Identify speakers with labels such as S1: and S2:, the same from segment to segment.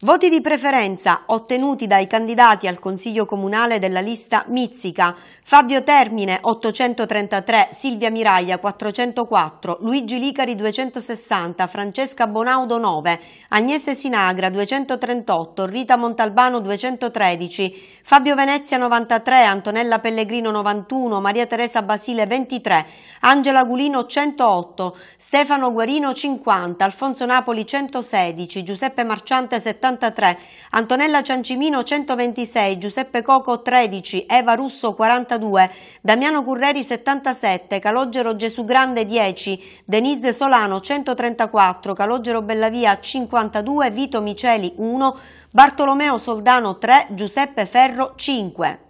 S1: Voti di preferenza ottenuti dai candidati al Consiglio Comunale della lista Mizzica, Fabio Termine 833, Silvia Miraglia 404, Luigi Licari 260, Francesca Bonaudo 9, Agnese Sinagra 238, Rita Montalbano 213, Fabio Venezia 93, Antonella Pellegrino 91, Maria Teresa Basile 23, Angela Gulino 108, Stefano Guarino 50, Alfonso Napoli 116, Giuseppe Marciante 70, 73, Antonella Ciancimino 126, Giuseppe Coco 13, Eva Russo 42, Damiano Curreri 77, Calogero Gesù Grande 10, Denise Solano 134, Calogero Bellavia 52, Vito Miceli 1, Bartolomeo Soldano 3, Giuseppe Ferro 5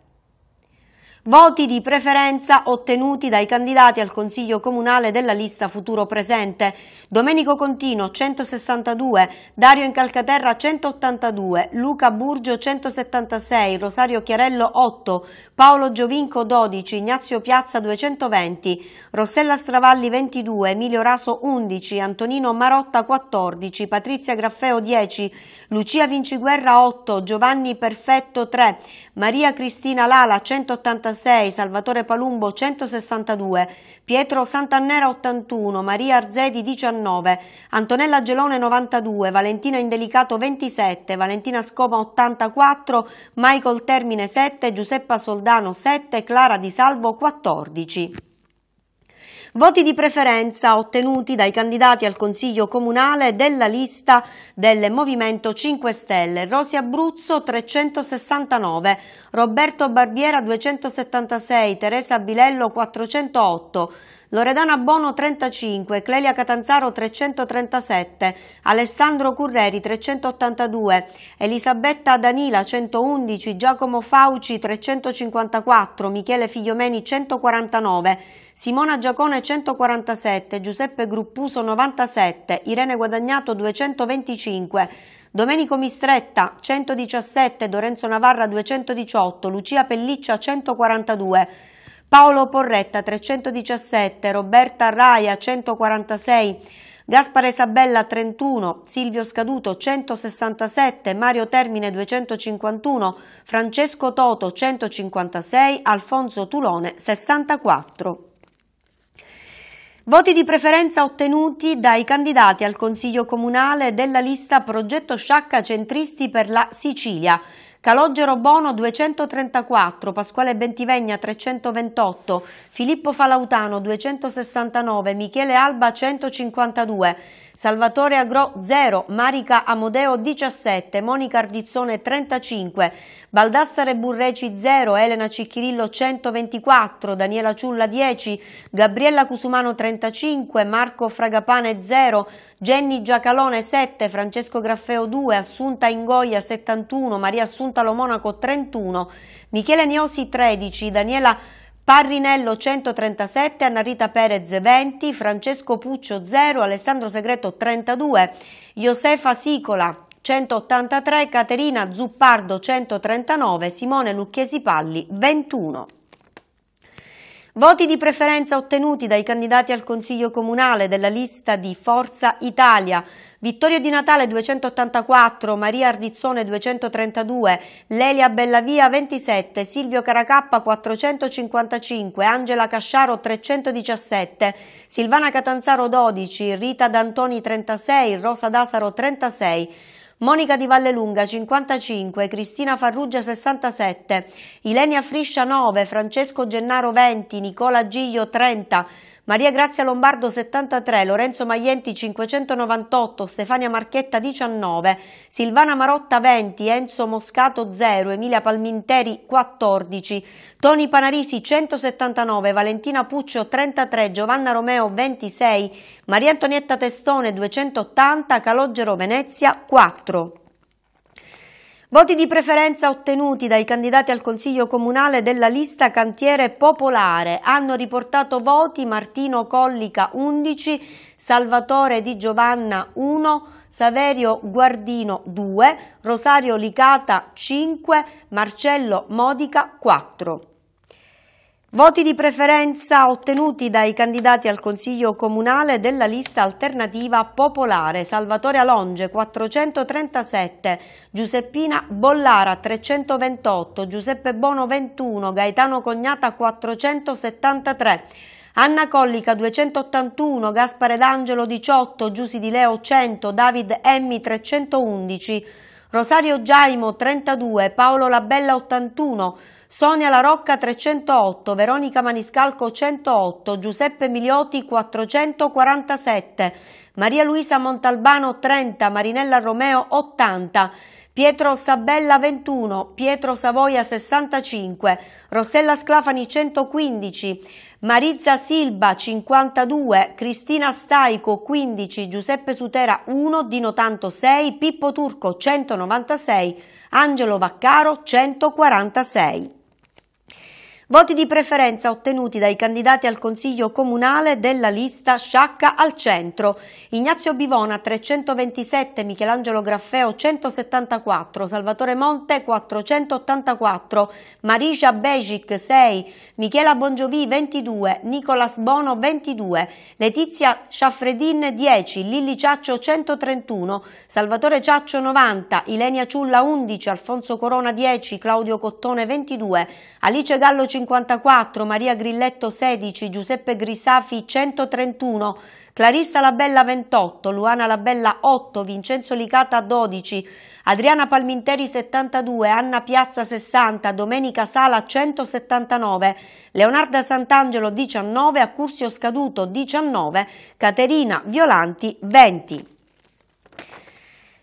S1: voti di preferenza ottenuti dai candidati al Consiglio Comunale della lista Futuro Presente. Domenico Contino 162, Dario Incalcaterra 182, Luca Burgio 176, Rosario Chiarello 8, Paolo Giovinco 12, Ignazio Piazza 220, Rossella Stravalli 22, Emilio Raso 11, Antonino Marotta 14, Patrizia Graffeo 10, Lucia Vinciguerra 8, Giovanni Perfetto 3, Maria Cristina Lala 186, 136, Salvatore Palumbo 162, Pietro Santannera 81, Maria Arzedi 19, Antonella Gelone 92, Valentina Indelicato 27, Valentina Scoma 84, Michael Termine 7, Giuseppa Soldano 7, Clara Di Salvo 14. Voti di preferenza ottenuti dai candidati al Consiglio Comunale della lista del Movimento 5 Stelle. Rosi Abruzzo 369, Roberto Barbiera 276, Teresa Bilello 408, Loredana Bono 35, Clelia Catanzaro 337, Alessandro Curreri 382, Elisabetta Danila 111, Giacomo Fauci 354, Michele Figliomeni 149, Simona Giacone 147, Giuseppe Gruppuso 97, Irene Guadagnato 225, Domenico Mistretta 117, Lorenzo Navarra 218, Lucia Pelliccia 142, Paolo Porretta 317, Roberta Raia 146, Gaspare Sabella 31, Silvio Scaduto 167, Mario Termine 251, Francesco Toto 156, Alfonso Tulone 64. Voti di preferenza ottenuti dai candidati al Consiglio Comunale della lista Progetto Sciacca Centristi per la Sicilia. Calogero Bono 234, Pasquale Bentivegna 328, Filippo Falautano 269, Michele Alba 152. Salvatore Agro 0, Marica Amodeo 17, Monica Ardizzone 35, Baldassare Burreci 0, Elena Cicchirillo 124, Daniela Ciulla 10, Gabriella Cusumano 35, Marco Fragapane 0, Jenny Giacalone 7, Francesco Graffeo 2, Assunta Ingoia 71, Maria Assunta Lomonaco 31, Michele Niosi 13, Daniela Parrinello 137, Annarita Perez 20, Francesco Puccio 0, Alessandro Segreto 32, Josefa Sicola 183, Caterina Zuppardo 139, Simone Lucchesi Palli 21. Voti di preferenza ottenuti dai candidati al Consiglio Comunale della lista di Forza Italia. Vittorio Di Natale 284, Maria Ardizzone 232, Lelia Bellavia 27, Silvio Caracappa 455, Angela Casciaro 317, Silvana Catanzaro 12, Rita D'Antoni 36, Rosa D'Asaro 36. Monica Di Vallelunga 55, Cristina Farrugia 67, Ilenia Friscia 9, Francesco Gennaro 20, Nicola Giglio 30, Maria Grazia Lombardo 73, Lorenzo Maglienti 598, Stefania Marchetta 19, Silvana Marotta 20, Enzo Moscato 0, Emilia Palminteri 14, Toni Panarisi 179, Valentina Puccio 33, Giovanna Romeo 26, Maria Antonietta Testone 280, Calogero Venezia 4. Voti di preferenza ottenuti dai candidati al Consiglio Comunale della lista Cantiere Popolare. Hanno riportato voti Martino Collica 11, Salvatore Di Giovanna 1, Saverio Guardino 2, Rosario Licata 5, Marcello Modica 4. Voti di preferenza ottenuti dai candidati al Consiglio Comunale della lista alternativa popolare Salvatore Alonge 437, Giuseppina Bollara 328, Giuseppe Bono 21, Gaetano Cognata 473, Anna Collica 281, Gaspare D'Angelo 18, Giusi Di Leo 100, David Emmi 311, Rosario Giaimo 32, Paolo Labella 81, Sonia La Rocca 308, Veronica Maniscalco 108, Giuseppe Milioti 447, Maria Luisa Montalbano 30, Marinella Romeo 80, Pietro Sabella 21, Pietro Savoia 65, Rossella Sclafani 115, Marizza Silva 52, Cristina Staico 15, Giuseppe Sutera 1, Dino Tanto 6, Pippo Turco 196, Angelo Vaccaro 146. Voti di preferenza ottenuti dai candidati al Consiglio Comunale della lista Sciacca al Centro. Ignazio Bivona 327, Michelangelo Graffeo 174, Salvatore Monte 484, Maricia Bejic 6, Michela Bongiovi 22, Nicolas Bono 22, Letizia Sciaffredin 10, Lilli Ciaccio 131, Salvatore Ciaccio 90, Ilenia Ciulla 11, Alfonso Corona 10, Claudio Cottone 22, Alice Gallo 50, 154, Maria Grilletto 16, Giuseppe Grisafi 131, Clarissa Labella 28, Luana Labella 8, Vincenzo Licata 12, Adriana Palminteri 72, Anna Piazza 60, Domenica Sala 179, Leonarda Sant'Angelo 19, Accursio Scaduto 19, Caterina Violanti 20.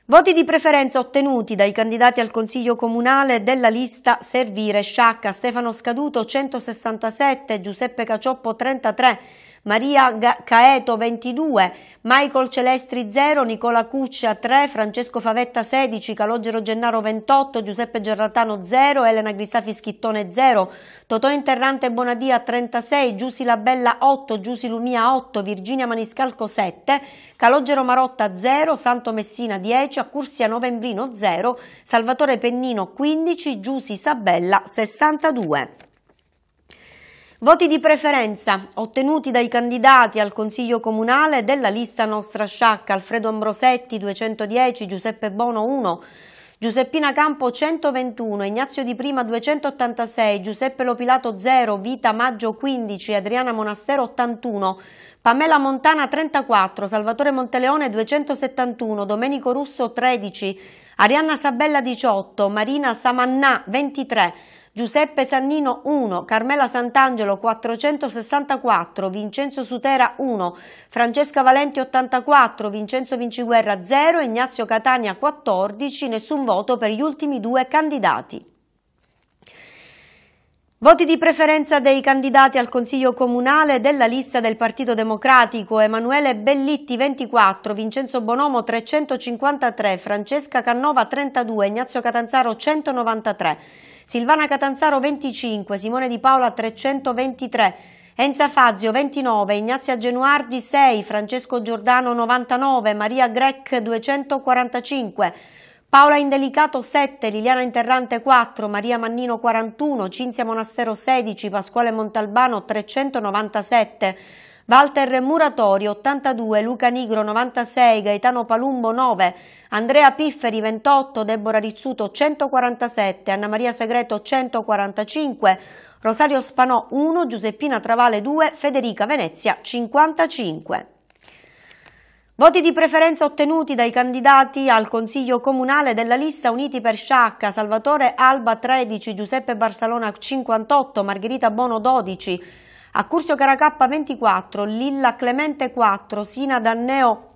S1: Voti di preferenza ottenuti dai candidati al Consiglio Comunale della lista Servire Sciacca, Stefano Scaduto 167, Giuseppe Cacioppo 33, Maria Caeto 22, Michael Celestri 0, Nicola Cuccia 3, Francesco Favetta 16, Calogero Gennaro 28, Giuseppe Gerratano 0, Elena Grisafi Schittone 0, Totò Interrante Bonadia 36, Giusi Labella 8, Giussi Lumia 8, Virginia Maniscalco 7, Calogero Marotta 0, Santo Messina 10, Accursia Novembrino 0, Salvatore Pennino 15, Giussi Sabella 62. Voti di preferenza ottenuti dai candidati al Consiglio Comunale della lista Nostra Sciacca, Alfredo Ambrosetti 210, Giuseppe Bono 1, Giuseppina Campo 121, Ignazio Di Prima 286, Giuseppe Lopilato 0, Vita Maggio 15, Adriana Monastero 81, Pamela Montana 34, Salvatore Monteleone 271, Domenico Russo 13, Arianna Sabella 18, Marina Samannà 23, Giuseppe Sannino 1, Carmela Sant'Angelo 464, Vincenzo Sutera 1, Francesca Valenti 84, Vincenzo Vinciguerra 0, Ignazio Catania 14, nessun voto per gli ultimi due candidati. Voti di preferenza dei candidati al Consiglio Comunale della lista del Partito Democratico Emanuele Bellitti 24, Vincenzo Bonomo 353, Francesca Cannova 32, Ignazio Catanzaro 193, Silvana Catanzaro 25, Simone Di Paola 323, Enza Fazio 29, Ignazia Genuardi 6, Francesco Giordano 99, Maria Grec 245, Paola Indelicato 7, Liliana Interrante 4, Maria Mannino 41, Cinzia Monastero 16, Pasquale Montalbano 397, Walter Muratori 82, Luca Nigro 96, Gaetano Palumbo 9, Andrea Pifferi 28, Deborah Rizzuto 147, Anna Maria Segreto 145, Rosario Spanò 1, Giuseppina Travale 2, Federica Venezia 55. Voti di preferenza ottenuti dai candidati al Consiglio Comunale della lista Uniti per Sciacca, Salvatore Alba 13, Giuseppe Barsalona 58, Margherita Bono 12, Accursio Caracappa 24, Lilla Clemente 4, Sina Danneo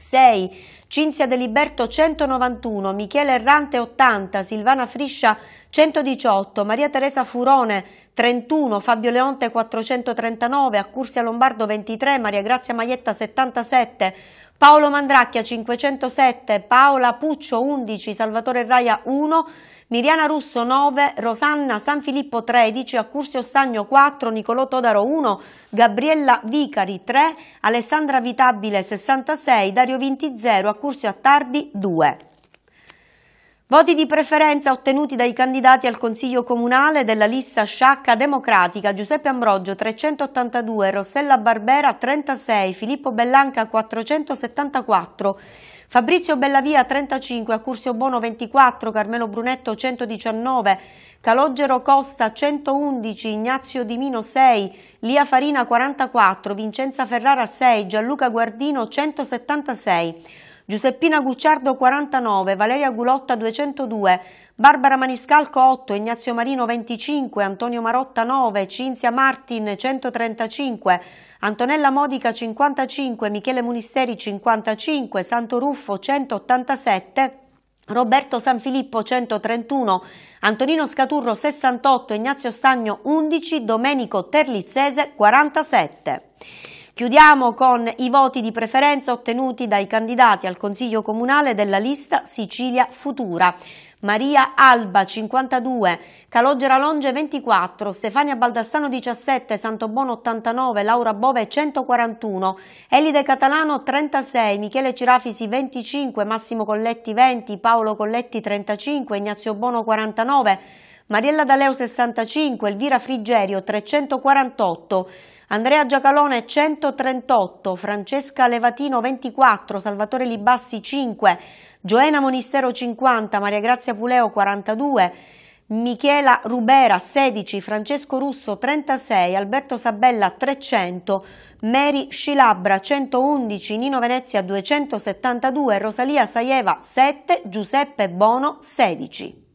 S1: 6, Cinzia Deliberto 191, Michele Errante 80, Silvana Friscia 118, Maria Teresa Furone 31, Fabio Leonte 439, Accursia Lombardo 23, Maria Grazia Maietta 77, Paolo Mandracchia 507, Paola Puccio 11, Salvatore Raia 1, Miriana Russo 9, Rosanna Sanfilippo 13, Accursio Stagno 4, Nicolò Todaro 1, Gabriella Vicari 3, Alessandra Vitabile 66, Dario Vinti 0, Accursio Attardi 2. Voti di preferenza ottenuti dai candidati al Consiglio Comunale della lista Sciacca Democratica Giuseppe Ambrogio 382, Rossella Barbera 36, Filippo Bellanca 474, Fabrizio Bellavia 35, Accursio Bono 24, Carmelo Brunetto 119, Calogero Costa 111, Ignazio Dimino 6, Lia Farina 44, Vincenza Ferrara 6, Gianluca Guardino 176. Giuseppina Gucciardo 49, Valeria Gulotta 202, Barbara Maniscalco 8, Ignazio Marino 25, Antonio Marotta 9, Cinzia Martin 135, Antonella Modica 55, Michele Munisteri 55, Santo Ruffo 187, Roberto Sanfilippo 131, Antonino Scaturro 68, Ignazio Stagno 11, Domenico Terlizzese 47. Chiudiamo con i voti di preferenza ottenuti dai candidati al Consiglio Comunale della lista Sicilia Futura. Maria Alba 52, Calogera Longe 24, Stefania Baldassano 17, Santobono 89, Laura Bove 141, Elide Catalano 36, Michele Cirafisi 25, Massimo Colletti 20, Paolo Colletti 35, Ignazio Bono 49, Mariella D'Aleo 65, Elvira Frigerio 348, Andrea Giacalone 138, Francesca Levatino 24, Salvatore Libassi 5, Gioena Monistero 50, Maria Grazia Puleo 42, Michela Rubera 16, Francesco Russo 36, Alberto Sabella 300, Mary Scilabra 111, Nino Venezia 272, Rosalia Saieva 7, Giuseppe Bono 16.